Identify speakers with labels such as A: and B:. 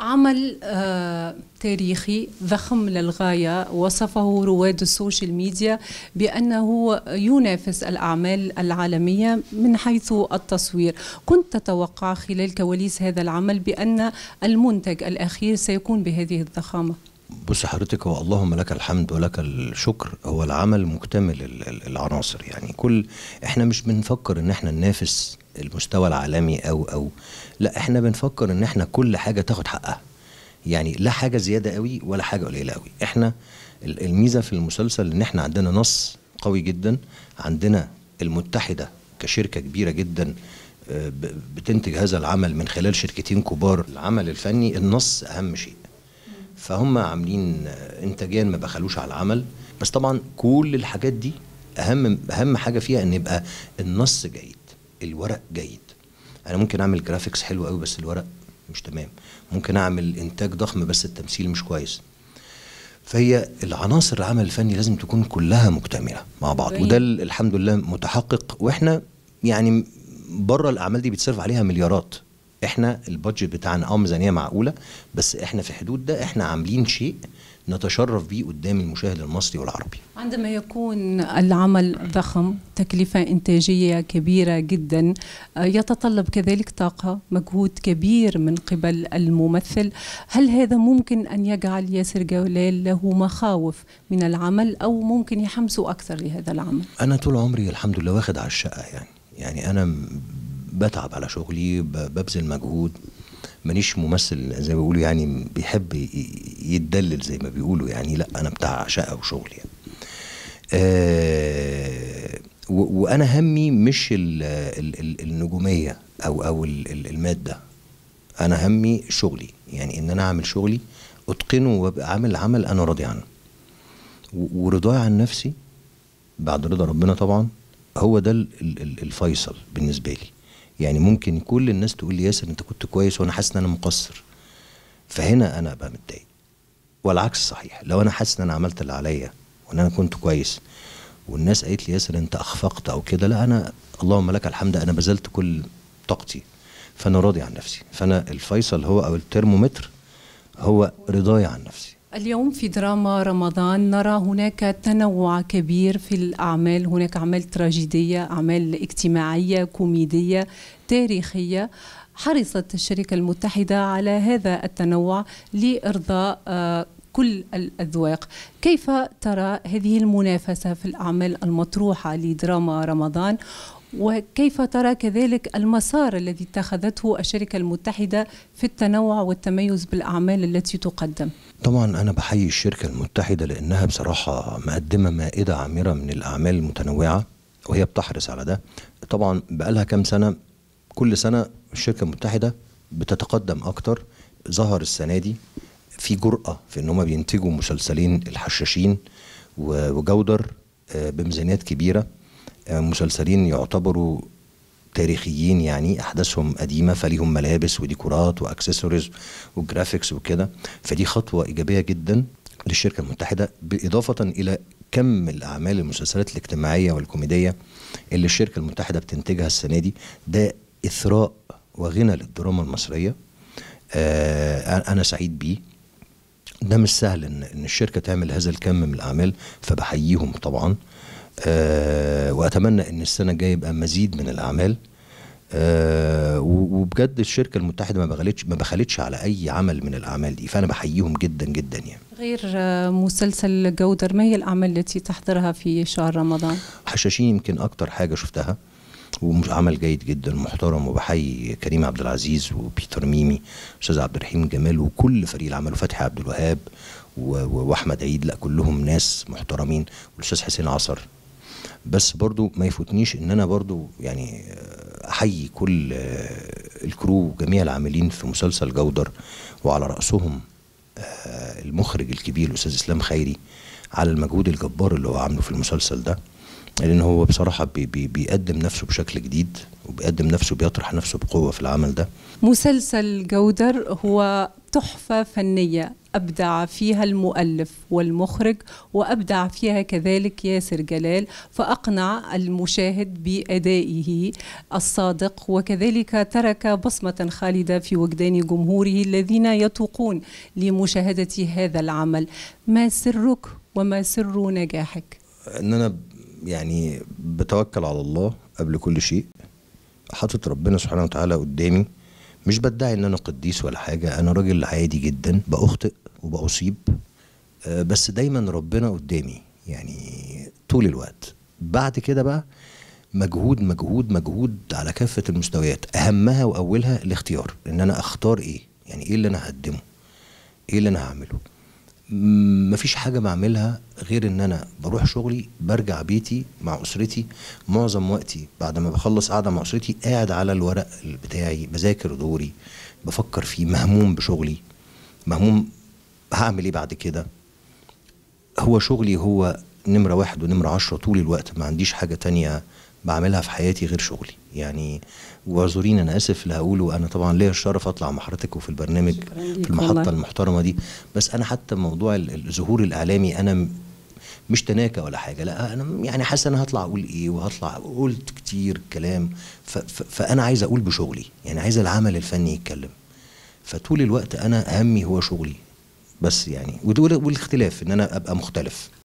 A: عمل آه، تاريخي ضخم للغاية وصفه رواد السوشيال ميديا بأنه ينافس الأعمال العالمية من حيث التصوير كنت تتوقع خلال كواليس هذا العمل بأن المنتج الأخير سيكون بهذه الضخامة
B: بص حضرتك هو اللهم لك الحمد ولك الشكر هو العمل مكتمل العناصر يعني كل احنا مش بنفكر ان احنا ننافس المستوى العالمي او او لا احنا بنفكر ان احنا كل حاجه تاخد حقها يعني لا حاجه زياده قوي ولا حاجه قليله قوي احنا الميزه في المسلسل ان احنا عندنا نص قوي جدا عندنا المتحده كشركه كبيره جدا آه، بتنتج هذا العمل من خلال شركتين كبار العمل الفني النص اهم شيء فهم عاملين انتاجيا ما بخلوش على العمل بس طبعا كل الحاجات دي اهم اهم حاجه فيها ان يبقى النص جيد الورق جيد انا ممكن اعمل جرافيكس حلو قوي بس الورق مش تمام ممكن اعمل انتاج ضخم بس التمثيل مش كويس فهي العناصر العمل الفني لازم تكون كلها مكتمله مع بعض وده الحمد لله متحقق واحنا يعني بره الاعمال دي بيتصرف عليها مليارات احنا البادجت بتاعنا اه ميزانيه معقوله بس احنا في حدود ده احنا عاملين شيء نتشرف به قدام المشاهد المصري والعربي
A: عندما يكون العمل ضخم تكلفة إنتاجية كبيرة جدا آه، يتطلب كذلك طاقة مجهود كبير من قبل الممثل هل هذا ممكن أن يجعل ياسر جولال له مخاوف من العمل أو ممكن يحمسه أكثر لهذا العمل
B: أنا طول عمري الحمد لله واخد على الشقة يعني يعني أنا بتعب على شغلي ببذل مجهود مانيش ممثل زي ما بيقولوا يعني بيحب يتدلل زي ما بيقولوا يعني لا انا بتاع شقه وشغل يعني آه وانا همي مش الـ الـ الـ النجوميه او او الماده انا همي شغلي يعني ان انا اعمل شغلي اتقنه وابقى عامل عمل انا راضي عنه ورضاي عن نفسي بعد رضا ربنا طبعا هو ده الفيصل بالنسبه لي يعني ممكن كل الناس تقول لي ياسر انت كنت كويس وانا حاسس ان انا مقصر فهنا انا ابقى متضايق والعكس صحيح لو انا حاسس ان انا عملت اللي عليا وان انا كنت كويس والناس قالت لي ياسر انت اخفقت او كده لا انا اللهم لك الحمد انا بذلت كل طاقتي فانا راضي عن نفسي فانا الفيصل هو او الترمومتر هو رضاي عن نفسي
A: اليوم في دراما رمضان نرى هناك تنوع كبير في الأعمال هناك أعمال تراجيدية أعمال اجتماعية كوميدية تاريخية حرصت الشركة المتحدة على هذا التنوع لإرضاء آه، كل الأذواق كيف ترى هذه المنافسة في الأعمال المطروحة لدراما رمضان وكيف ترى كذلك المسار الذي اتخذته الشركة المتحدة في التنوع والتميز بالأعمال التي تقدم؟
B: طبعا انا بحيي الشركه المتحده لانها بصراحه مقدمه مائده عميره من الاعمال المتنوعه وهي بتحرص على ده طبعا بقالها كام سنه كل سنه الشركه المتحده بتتقدم اكتر ظهر السنه دي في جرأة في ان هم بينتجوا مسلسلين الحشاشين وجودر آه، بميزانيات كبيرة آه، مسلسلين يعتبروا تاريخيين يعني احداثهم قديمه فليهم ملابس وديكورات واكسسوارز وجرافيكس وكده فدي خطوه ايجابيه جدا للشركه المتحده بالاضافه الى كم الاعمال المسلسلات الاجتماعيه والكوميديه اللي الشركه المتحده بتنتجها السنه دي ده اثراء وغنى للدراما المصريه آه انا سعيد بيه ده مش سهل ان ان الشركه تعمل هذا الكم من الاعمال فبحييهم طبعا آه واتمنى ان السنه الجايه يبقى مزيد من الاعمال آه وبجد الشركه المتحده ما بخلتش ما بخلتش على اي عمل من الاعمال دي فانا بحييهم جدا جدا يعني
A: غير مسلسل جودر ما هي الاعمال التي تحضرها في شهر رمضان
B: حشاشين يمكن اكتر حاجه شفتها وعمل جيد جدا محترم وبحيي كريم عبد العزيز وبيتر ميمي استاذ عبد الرحيم جمال وكل فريق العمل وفتحي عبد الوهاب واحمد عيد لا كلهم ناس محترمين والاستاذ حسين عصر بس برضو ما يفوتنيش ان انا برضو يعني آه، احيي كل آه، الكرو جميع العاملين في مسلسل جودر وعلى راسهم آه، المخرج الكبير الاستاذ اسلام خيري على المجهود الجبار اللي هو عامله في المسلسل ده لان هو بصراحه بي بي بيقدم نفسه بشكل جديد وبيقدم نفسه بيطرح نفسه بقوه في العمل ده
A: مسلسل جودر هو تحفه فنيه أبدع فيها المؤلف والمخرج وأبدع فيها كذلك ياسر جلال فأقنع المشاهد بأدائه الصادق وكذلك ترك بصمة خالدة في وجدان جمهوره الذين يتوقون لمشاهدة هذا العمل ما سرك وما سر نجاحك؟
B: أن أنا يعني بتوكل على الله قبل كل شيء حاطط ربنا سبحانه وتعالى قدامي مش بدعي ان انا قديس ولا حاجه انا راجل عادي جدا باخطئ وبأصيب آه، بس دايما ربنا قدامي يعني طول الوقت بعد كده بقى مجهود مجهود مجهود على كافة المستويات أهمها وأولها الاختيار إن أنا أختار إيه يعني إيه اللي أنا هقدمه إيه اللي أنا هعمله مفيش حاجة بعملها غير ان انا بروح شغلي برجع بيتي مع اسرتي معظم وقتي بعد ما بخلص قاعده مع اسرتي قاعد على الورق بتاعي بذاكر دوري بفكر فيه مهموم بشغلي مهموم هعمل ايه بعد كده هو شغلي هو نمره واحد ونمره عشرة طول الوقت ما عنديش حاجه تانية بعملها في حياتي غير شغلي يعني واعذرين انا اسف اللي هقوله انا طبعا ليا الشرف اطلع مع حضرتك وفي البرنامج في المحطه والله. المحترمه دي بس انا حتى موضوع الظهور الاعلامي انا مش تناكة ولا حاجة لا أنا يعني حاسس أنا هطلع أقول إيه وهطلع قلت كتير كلام ف ف فأنا عايز أقول بشغلي يعني عايز العمل الفني يتكلم فطول الوقت أنا أهمي هو شغلي بس يعني والاختلاف إن أنا أبقى مختلف